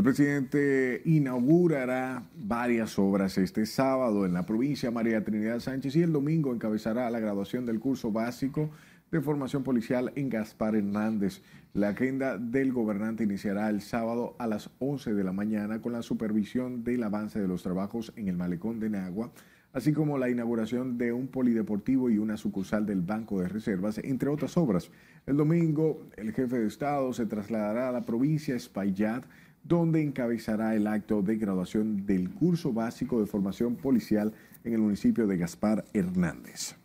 El presidente inaugurará varias obras este sábado en la provincia María Trinidad Sánchez y el domingo encabezará la graduación del curso básico de formación policial en Gaspar Hernández. La agenda del gobernante iniciará el sábado a las 11 de la mañana con la supervisión del avance de los trabajos en el malecón de Nagua, así como la inauguración de un polideportivo y una sucursal del Banco de Reservas, entre otras obras. El domingo, el jefe de Estado se trasladará a la provincia Espaillat, donde encabezará el acto de graduación del curso básico de formación policial en el municipio de Gaspar Hernández.